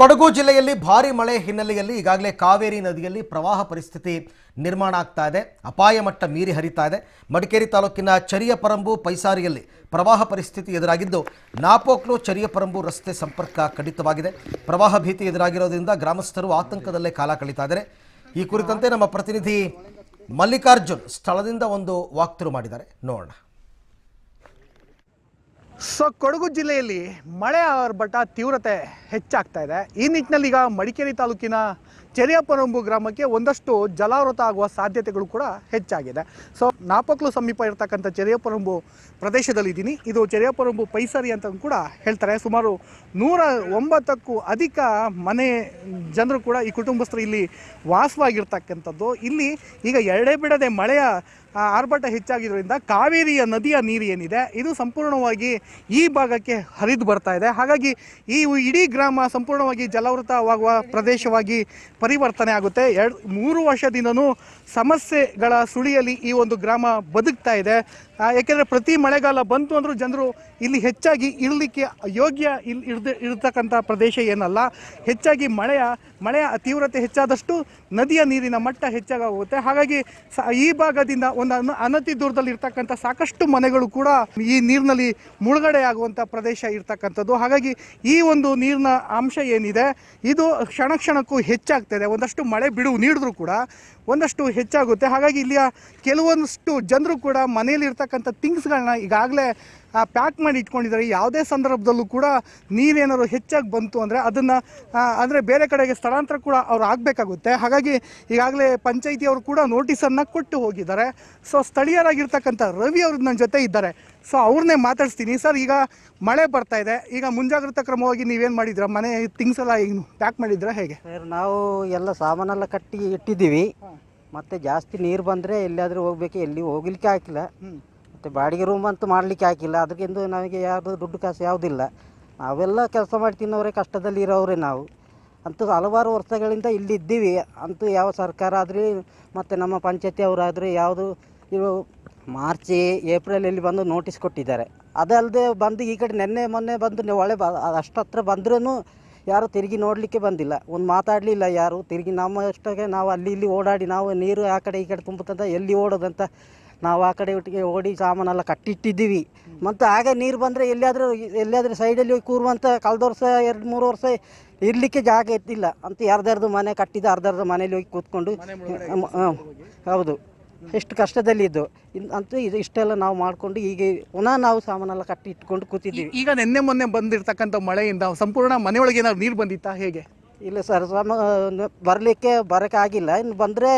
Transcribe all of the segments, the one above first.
ಕೊಡಗು ಜಿಲ್ಲೆಯಲ್ಲಿ ಭಾರಿ ಮಳೆ ಹಿನ್ನೆಲೆಯಲ್ಲಿ ಈಗಾಗಲೇ ಕಾವೇರಿ ನದಿಯಲ್ಲಿ ಪ್ರವಾಹ ಪರಿಸ್ಥಿತಿ ನಿರ್ಮಾಣ ಆಗ್ತಾ ಇದೆ ಅಪಾಯ ಮಟ್ಟ ಮೀರಿ ಹರಿತಾ ಇದೆ ಮಡಿಕೇರಿ ತಾಲೂಕಿನ ಚರಿಯಪರಂಬು ಪೈಸಾರಿಯಲ್ಲಿ ಪ್ರವಾಹ ಪರಿಸ್ಥಿತಿ ಎದುರಾಗಿದ್ದು ನಾಪೋಕ್ಲು ಚರಿಯಪರಂಬು ರಸ್ತೆ ಸಂಪರ್ಕ ಕಡಿತವಾಗಿದೆ ಪ್ರವಾಹ ಭೀತಿ ಎದುರಾಗಿರೋದ್ರಿಂದ ಗ್ರಾಮಸ್ಥರು ಆತಂಕದಲ್ಲೇ ಕಾಲ ಕಳೀತಾ ಇದ್ದಾರೆ ಈ ಕುರಿತಂತೆ ನಮ್ಮ ಪ್ರತಿನಿಧಿ ಮಲ್ಲಿಕಾರ್ಜುನ್ ಸ್ಥಳದಿಂದ ಒಂದು ವಾಕ್ತರು ಮಾಡಿದ್ದಾರೆ ನೋಡೋಣ ಸೊ ಕೊಡಗು ಜಿಲ್ಲೆಯಲ್ಲಿ ಮಳೆ ಆರ್ಭಟ ತೀವ್ರತೆ ಹೆಚ್ಚಾಗ್ತಾ ಇದೆ ಈ ನಿಟ್ಟಿನಲ್ಲಿ ಈಗ ಮಡಿಕೇರಿ ತಾಲೂಕಿನ ಚೆರಿಯಪ್ಪನೊಂಬು ಗ್ರಾಮಕ್ಕೆ ಒಂದಷ್ಟು ಜಲಾವೃತ ಆಗುವ ಸಾಧ್ಯತೆಗಳು ಕೂಡ ಹೆಚ್ಚಾಗಿದೆ ಸೊ ನಾಪಕ್ಲು ಸಮೀಪ ಇರತಕ್ಕಂಥ ಪ್ರದೇಶದಲ್ಲಿ ಪ್ರದೇಶದಲ್ಲಿದ್ದೀನಿ ಇದು ಚೆರಿಯಪ್ಪನೊಂಬು ಪೈಸರಿ ಅಂತ ಕೂಡ ಹೇಳ್ತಾರೆ ಸುಮಾರು ನೂರ ಒಂಬತ್ತಕ್ಕೂ ಅಧಿಕ ಮನೆ ಜನರು ಕೂಡ ಈ ಕುಟುಂಬಸ್ಥರು ಇಲ್ಲಿ ವಾಸವಾಗಿರ್ತಕ್ಕಂಥದ್ದು ಇಲ್ಲಿ ಈಗ ಎರಡೇ ಬಿಡದೆ ಮಳೆಯ ಆರ್ಭಟ ಹೆಚ್ಚಾಗಿರೋದ್ರಿಂದ ಕಾವೇರಿಯ ನದಿಯ ನೀರು ಏನಿದೆ ಇದು ಸಂಪೂರ್ಣವಾಗಿ ಈ ಭಾಗಕ್ಕೆ ಹರಿದು ಬರ್ತಾ ಇದೆ ಹಾಗಾಗಿ ಈ ಇಡೀ ಗ್ರಾಮ ಸಂಪೂರ್ಣವಾಗಿ ಜಲಾವೃತವಾಗುವ ಪ್ರದೇಶವಾಗಿ ಪರಿವರ್ತನೆ ಆಗುತ್ತೆ ಎರಡು ಮೂರು ವರ್ಷದಿಂದನೂ ಸಮಸ್ಯೆಗಳ ಸುಳಿಯಲ್ಲಿ ಈ ಒಂದು ಗ್ರಾಮ ಬದುಕ್ತಾ ಇದೆ ಏಕೆಂದರೆ ಪ್ರತಿ ಮಳೆಗಾಲ ಬಂತು ಅಂದರೂ ಜನರು ಇಲ್ಲಿ ಹೆಚ್ಚಾಗಿ ಇರಲಿಕ್ಕೆ ಯೋಗ್ಯ ಇಲ್ಲಿ ಇರ್ದ ಇರತಕ್ಕಂಥ ಪ್ರದೇಶ ಏನಲ್ಲ ಹೆಚ್ಚಾಗಿ ಮಳೆಯ ಮಳೆಯ ತೀವ್ರತೆ ಹೆಚ್ಚಾದಷ್ಟು ನದಿಯ ನೀರಿನ ಮಟ್ಟ ಹೆಚ್ಚಾಗೋಗುತ್ತೆ ಹಾಗಾಗಿ ಸ ಈ ಭಾಗದಿಂದ ಒಂದು ಒಂದು ಅನತಿ ದೂರದಲ್ಲಿ ಇರ್ತಕ್ಕಂಥ ಸಾಕಷ್ಟು ಮನೆಗಳು ಕೂಡ ಈ ನೀರಿನಲ್ಲಿ ಮುಳುಗಡೆ ಆಗುವಂಥ ಪ್ರದೇಶ ಇರ್ತಕ್ಕಂಥದ್ದು ಹಾಗಾಗಿ ಈ ಒಂದು ನೀರಿನ ಅಂಶ ಏನಿದೆ ಇದು ಕ್ಷಣ ಕ್ಷಣಕ್ಕೂ ಹೆಚ್ಚಾಗ್ತದೆ ಒಂದಷ್ಟು ಮಳೆ ಬಿಡುವು ನೀಡಿದ್ರೂ ಕೂಡ ಒಂದಷ್ಟು ಹೆಚ್ಚಾಗುತ್ತೆ ಹಾಗಾಗಿ ಇಲ್ಲಿಯ ಕೆಲವೊಂದಷ್ಟು ಜನರು ಕೂಡ ಮನೆಯಲ್ಲಿ ಇರ್ತಕ್ಕಂಥ ಥಿಂಗ್ಸ್ಗಳನ್ನ ಈಗಾಗಲೇ ಪ್ಯಾಕ್ ಮಾಡಿ ಇಟ್ಕೊಂಡಿದ್ದಾರೆ ಯಾವುದೇ ಸಂದರ್ಭದಲ್ಲೂ ಕೂಡ ನೀರೇನಾದ್ರು ಹೆಚ್ಚಾಗಿ ಬಂತು ಅಂದರೆ ಅದನ್ನು ಅಂದರೆ ಬೇರೆ ಕಡೆಗೆ ಸ್ಥಳಾಂತರ ಕೂಡ ಅವ್ರು ಆಗಬೇಕಾಗುತ್ತೆ ಹಾಗಾಗಿ ಈಗಾಗಲೇ ಪಂಚಾಯಿತಿಯವರು ಕೂಡ ನೋಟಿಸನ್ನು ಕೊಟ್ಟು ಹೋಗಿದ್ದಾರೆ ಸೊ ಸ್ಥಳೀಯರಾಗಿರ್ತಕ್ಕಂಥ ರವಿ ಅವರು ನನ್ನ ಜೊತೆ ಇದ್ದಾರೆ ಸೊ ಅವ್ರನ್ನೇ ಮಾತಾಡಿಸ್ತೀನಿ ಸರ್ ಈಗ ಮಳೆ ಬರ್ತಾ ಇದೆ ಈಗ ಮುಂಜಾಗ್ರತಾ ಕ್ರಮವಾಗಿ ನೀವೇನು ಮಾಡಿದ್ರ ಮನೆ ಥಿಂಗ್ಸ್ ಎಲ್ಲ ಏನು ಪ್ಯಾಕ್ ಮಾಡಿದ್ರ ಹೇಗೆ ಸರ್ ನಾವು ಎಲ್ಲ ಸಾಮಾನೆಲ್ಲ ಕಟ್ಟಿ ಇಟ್ಟಿದ್ದೀವಿ ಮತ್ತೆ ಜಾಸ್ತಿ ನೀರು ಬಂದರೆ ಎಲ್ಲಿಯಾದರೂ ಹೋಗ್ಬೇಕು ಎಲ್ಲಿ ಹೋಗ್ಲಿಕ್ಕೆ ಹಾಕಿಲ್ಲ ಮತ್ತು ಬಾಡಿಗೆ ರೂಮ್ ಅಂತೂ ಮಾಡಲಿಕ್ಕೆ ಹಾಕಿಲ್ಲ ಅದಕ್ಕೆಂದು ನಮಗೆ ಯಾರು ದುಡ್ಡು ಕಾಸು ಯಾವುದಿಲ್ಲ ನಾವೆಲ್ಲ ಕೆಲಸ ಮಾಡಿ ತಿನ್ನೋರೆ ಕಷ್ಟದಲ್ಲಿ ಇರೋವ್ರೆ ನಾವು ಅಂತೂ ಹಲವಾರು ವರ್ಷಗಳಿಂದ ಇಲ್ಲಿದ್ದೀವಿ ಅಂತೂ ಯಾವ ಸರ್ಕಾರ ಆದರೆ ಮತ್ತು ನಮ್ಮ ಪಂಚಾಯತಿ ಅವರಾದರೆ ಯಾವುದು ಇವು ಮಾರ್ಚ್ ಏಪ್ರಿಲಲ್ಲಿ ಬಂದು ನೋಟಿಸ್ ಕೊಟ್ಟಿದ್ದಾರೆ ಅದಲ್ಲದೆ ಬಂದು ಈ ಕಡೆ ನಿನ್ನೆ ಮೊನ್ನೆ ಬಂದು ಒಳ್ಳೆ ಬ ಅಷ್ಟು ಹತ್ರ ಬಂದ್ರೂ ಯಾರು ತಿರುಗಿ ನೋಡಲಿಕ್ಕೆ ಬಂದಿಲ್ಲ ಒಂದು ಮಾತಾಡಲಿಲ್ಲ ಯಾರು ತಿರುಗಿ ನಮ್ಮ ಅಷ್ಟಾಗೆ ನಾವು ಅಲ್ಲಿ ಇಲ್ಲಿ ಓಡಾಡಿ ನಾವು ನೀರು ಆ ಕಡೆ ಈ ಕಡೆ ತುಂಬುತ್ತಂತ ಎಲ್ಲಿ ಓಡೋದಂತ ನಾವು ಆ ಕಡೆ ಒಟ್ಟಿಗೆ ಓಡಿ ಸಾಮಾನೆಲ್ಲ ಕಟ್ಟಿಟ್ಟಿದ್ದೀವಿ ಮತ್ತು ಹಾಗೆ ನೀರು ಬಂದರೆ ಎಲ್ಲಿಯಾದರೂ ಎಲ್ಲಿಯಾದರೂ ಸೈಡಲ್ಲಿ ಹೋಗಿ ಕೂರುವಂಥ ಕಳೆದ ವರ್ಷ ಎರಡು ಮೂರು ವರ್ಷ ಇರಲಿಕ್ಕೆ ಜಾಗ ಇದ್ದಿಲ್ಲ ಅಂತ ಅರ್ಧರ್ಧ ಮನೆ ಕಟ್ಟಿದ ಅರ್ಧರ್ಧ ಮನೇಲಿ ಹೋಗಿ ಕೂತ್ಕೊಂಡು ಹೌದು ಎಷ್ಟು ಕಷ್ಟದಲ್ಲಿದ್ದು ಅಂತೂ ಇದು ಇಷ್ಟೆಲ್ಲ ನಾವು ಮಾಡಿಕೊಂಡು ಈಗ ಪುನಃ ನಾವು ಸಾಮಾನೆಲ್ಲ ಕಟ್ಟಿ ಇಟ್ಕೊಂಡು ಕೂತಿದ್ದೀವಿ ಈಗ ನಿನ್ನೆ ಮೊನ್ನೆ ಬಂದಿರತಕ್ಕಂಥ ಮಳೆಯಿಂದ ಸಂಪೂರ್ಣ ಮನೆಯೊಳಗೆ ಏನಾದ್ರು ನೀರು ಬಂದಿತ್ತಾ ಹೇಗೆ ಇಲ್ಲ ಸರ್ ಸಮ ಬರಲಿಕ್ಕೆ ಬರೋಕ್ಕಾಗಿಲ್ಲ ಇನ್ನು ಬಂದರೆ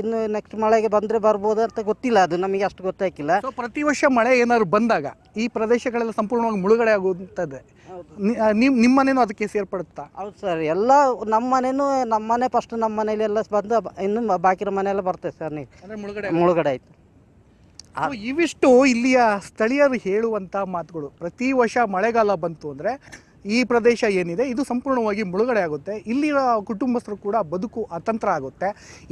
ಇನ್ನು ನೆಕ್ಸ್ಟ್ ಮಳೆಗೆ ಬಂದ್ರೆ ಬರ್ಬೋದು ಅಂತ ಗೊತ್ತಿಲ್ಲ ಅದು ನಮಗೆ ಅಷ್ಟು ಗೊತ್ತಾಗಿಲ್ಲ ಸೊ ಪ್ರತಿ ವರ್ಷ ಮಳೆ ಏನಾದ್ರು ಬಂದಾಗ ಈ ಪ್ರದೇಶಗಳೆಲ್ಲ ಸಂಪೂರ್ಣವಾಗಿ ಮುಳುಗಡೆ ಆಗುವಂಥದ್ದೇ ನಿಮ್ಮ ಅದಕ್ಕೆ ಸೇರ್ಪಡುತ್ತಾ ಹೌದು ಸರ್ ಎಲ್ಲ ನಮ್ಮ ನಮ್ಮನೆ ನಮ್ಮ ಫಸ್ಟ್ ನಮ್ಮ ಎಲ್ಲ ಬಂದು ಇನ್ನು ಬಾಕಿರೋ ಮನೆಯೆಲ್ಲ ಬರ್ತದೆ ಸರ್ ನೀವು ಮುಳುಗಡೆ ಮುಳುಗಡೆ ಆಯ್ತು ಇವಿಷ್ಟು ಇಲ್ಲಿಯ ಸ್ಥಳೀಯರು ಹೇಳುವಂಥ ಮಾತುಗಳು ಪ್ರತಿ ವರ್ಷ ಮಳೆಗಾಲ ಬಂತು ಅಂದ್ರೆ ಈ ಪ್ರದೇಶ ಏನಿದೆ ಇದು ಸಂಪೂರ್ಣವಾಗಿ ಮುಳುಗಡೆ ಆಗುತ್ತೆ ಇಲ್ಲಿನ ಕುಟುಂಬಸ್ಥರು ಕೂಡ ಬದುಕು ಅತಂತ್ರ ಆಗುತ್ತೆ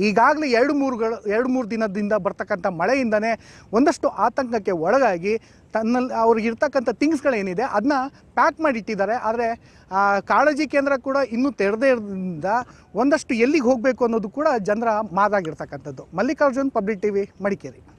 ಈಗಾಗಲೇ ಎರಡು ಮೂರುಗಳು ಎರಡು ಮೂರು ದಿನದಿಂದ ಬರ್ತಕ್ಕಂಥ ಮಳೆಯಿಂದನೇ ಒಂದಷ್ಟು ಆತಂಕಕ್ಕೆ ಒಳಗಾಗಿ ತನ್ನಲ್ಲಿ ಅವ್ರಿಗಿರ್ತಕ್ಕಂಥ ಥಿಂಗ್ಸ್ಗಳೇನಿದೆ ಅದನ್ನ ಪ್ಯಾಕ್ ಮಾಡಿ ಇಟ್ಟಿದ್ದಾರೆ ಆದರೆ ಕಾಳಜಿ ಕೇಂದ್ರ ಕೂಡ ಇನ್ನೂ ತೆರೆದೇ ಇರೋದ್ರಿಂದ ಒಂದಷ್ಟು ಎಲ್ಲಿಗೆ ಹೋಗಬೇಕು ಅನ್ನೋದು ಕೂಡ ಜನರ ಮಾತಾಗಿರ್ತಕ್ಕಂಥದ್ದು Mallikarjun public T V Madikeri